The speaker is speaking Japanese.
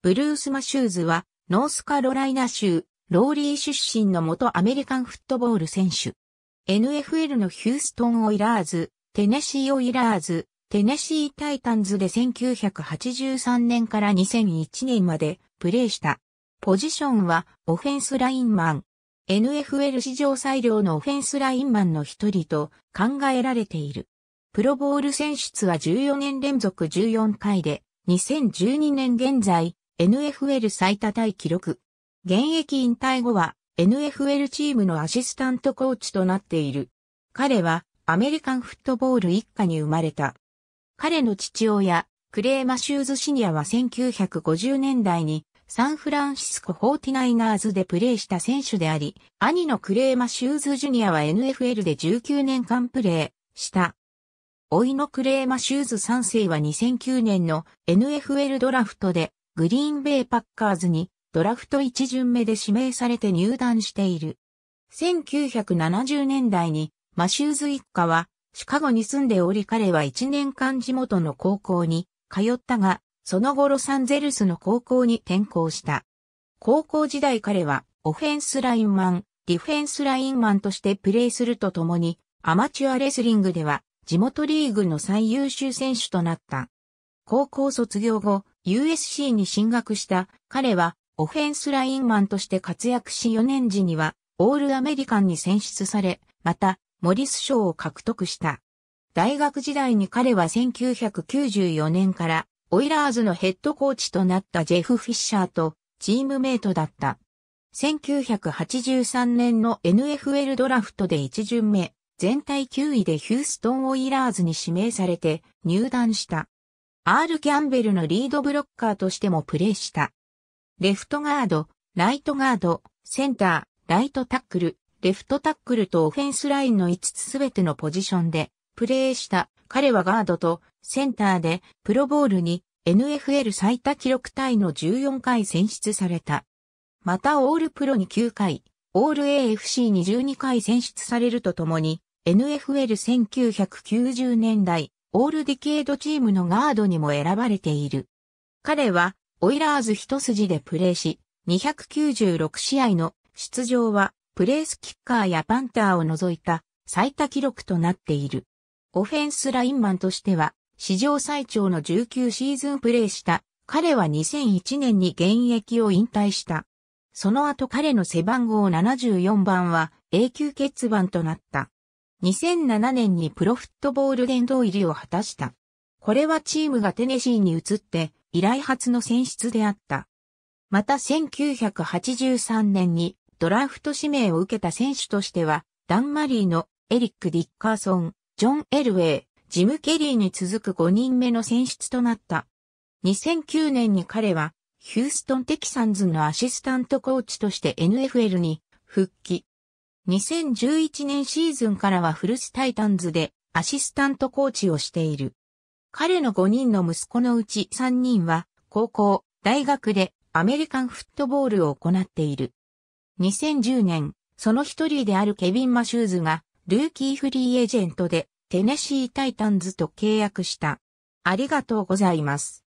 ブルース・マシューズは、ノースカロライナ州、ローリー出身の元アメリカンフットボール選手。NFL のヒューストン・オイラーズ、テネシー・オイラーズ、テネシー・タイタンズで1983年から2001年までプレーした。ポジションはオフェンスラインマン。NFL 史上最良のオフェンスラインマンの一人と考えられている。プロボール選出は14年連続14回で、2012年現在、NFL 最多タイ記録。現役引退後は NFL チームのアシスタントコーチとなっている。彼はアメリカンフットボール一家に生まれた。彼の父親、クレーマシューズシニアは1950年代にサンフランシスコ 49ers でプレーした選手であり、兄のクレーマシューズジュニアは NFL で19年間プレーした。老いのクレーマシューズ3世は2009年の NFL ドラフトでグリーンベイパッカーズにドラフト1巡目で指名されて入団している。1970年代にマシューズ一家はシカゴに住んでおり彼は1年間地元の高校に通ったが、その後ロサンゼルスの高校に転校した。高校時代彼はオフェンスラインマン、ディフェンスラインマンとしてプレーするとともに、アマチュアレスリングでは地元リーグの最優秀選手となった。高校卒業後、USC に進学した彼はオフェンスラインマンとして活躍し4年時にはオールアメリカンに選出され、またモリス賞を獲得した。大学時代に彼は1994年からオイラーズのヘッドコーチとなったジェフ・フィッシャーとチームメイトだった。1983年の NFL ドラフトで1巡目、全体9位でヒューストン・オイラーズに指名されて入団した。アール・キャンベルのリードブロッカーとしてもプレーした。レフトガード、ライトガード、センター、ライトタックル、レフトタックルとオフェンスラインの5つすべてのポジションでプレーした。彼はガードとセンターでプロボールに NFL 最多記録体の14回選出された。またオールプロに9回、オール AFC に12回選出されるとともに、NFL1990 年代オールディケードチームのガードにも選ばれている。彼は、オイラーズ一筋でプレーし、296試合の出場は、プレースキッカーやパンターを除いた最多記録となっている。オフェンスラインマンとしては、史上最長の19シーズンプレーした、彼は2001年に現役を引退した。その後彼の背番号74番は永久欠番となった。2007年にプロフットボール殿堂入りを果たした。これはチームがテネシーに移って以来初の選出であった。また1983年にドラフト指名を受けた選手としては、ダン・マリーのエリック・ディッカーソン、ジョン・エルウェイ、ジム・ケリーに続く5人目の選出となった。2009年に彼はヒューストン・テキサンズのアシスタントコーチとして NFL に復帰。2011年シーズンからはフルスタイタンズでアシスタントコーチをしている。彼の5人の息子のうち3人は高校、大学でアメリカンフットボールを行っている。2010年、その一人であるケビン・マシューズがルーキーフリーエージェントでテネシー・タイタンズと契約した。ありがとうございます。